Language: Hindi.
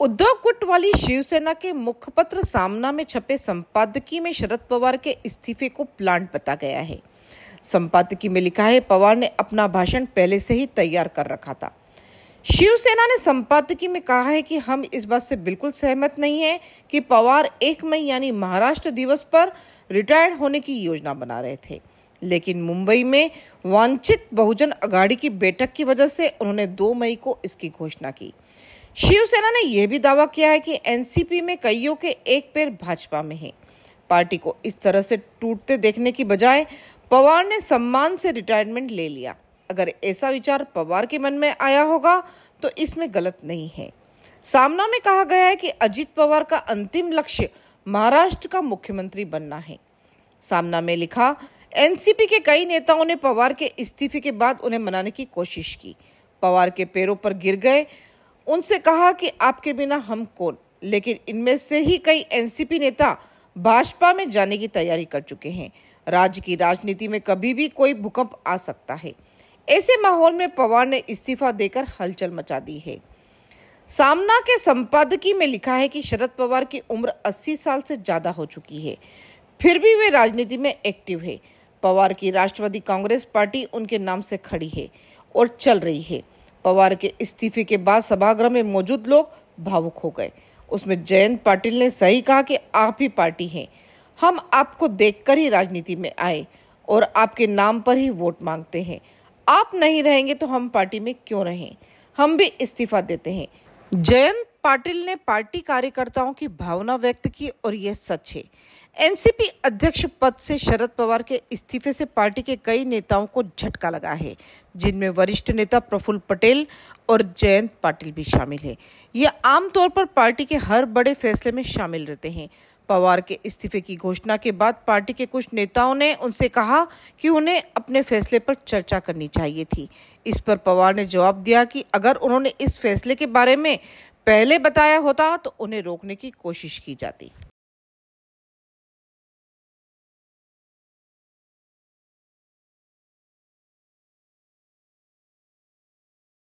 उद्धव गुट वाली शिवसेना के मुखपत्र सामना में छपे संपादकीय में शरद पवार के इस्तीफे को प्लांट बता गया है संपादकीय में लिखा है पवार ने अपना भाषण पहले से ही तैयार कर रखा था शिवसेना ने संपादकीय में कहा है कि हम इस बात से बिल्कुल सहमत नहीं है कि पवार एक मई यानी महाराष्ट्र दिवस पर रिटायर्ड होने की योजना बना रहे थे लेकिन मुंबई में वांछित बहुजन अघाड़ी की बैठक की वजह से उन्होंने दो मई को इसकी घोषणा की शिवसेना ने यह भी दावा किया है कि एनसीपी में कईयों के एक पैर भाजपा में है पार्टी को इस तरह से टूटते देखने की बजाय पवार ने सम्मान से रिटायरमेंट ले लिया अगर ऐसा विचार पवार के मन में आया होगा तो इसमें गलत नहीं है सामना में कहा गया है कि अजीत पवार का अंतिम लक्ष्य महाराष्ट्र का मुख्यमंत्री बनना है सामना में लिखा एनसीपी के कई नेताओं ने पवार के इस्तीफे के बाद उन्हें मनाने की कोशिश की पवार के पैरों पर गिर गए उनसे कहा कि आपके बिना हम कौन लेकिन इनमें से ही कई एनसीपी नेता भाजपा में जाने की तैयारी कर चुके हैं राज्य की राजनीति में कभी भी कोई भूकंप आ सकता है ऐसे माहौल में पवार ने इस्तीफा देकर हलचल मचा दी है सामना के संपादकीय में लिखा है कि शरद पवार की उम्र 80 साल से ज्यादा हो चुकी है फिर भी वे राजनीति में एक्टिव है पवार की राष्ट्रवादी कांग्रेस पार्टी उनके नाम से खड़ी है और चल रही है पवार के इस्तीफे के बाद सभागृह में मौजूद लोग भावुक हो गए उसमें जयंत पाटिल ने सही कहा कि आप ही पार्टी हैं हम आपको देखकर ही राजनीति में आए और आपके नाम पर ही वोट मांगते हैं आप नहीं रहेंगे तो हम पार्टी में क्यों रहें हम भी इस्तीफा देते हैं जयंत पाटिल ने पार्टी कार्यकर्ताओं की भावना व्यक्त की और यह सच है एनसीपी अध्यक्ष पद से शरद पवार के इस्तीफे से पार्टी के कई नेताओं को झटका लगा है जिनमें वरिष्ठ नेता प्रफुल्ल पटेल और जयंत पाटिल भी शामिल है ये आमतौर पर पार्टी के हर बड़े फैसले में शामिल रहते हैं पवार के इस्तीफे की घोषणा के बाद पार्टी के कुछ नेताओं ने उनसे कहा कि उन्हें अपने फैसले पर चर्चा करनी चाहिए थी इस पर पवार ने जवाब दिया कि अगर उन्होंने इस फैसले के बारे में पहले बताया होता तो उन्हें रोकने की कोशिश की जाती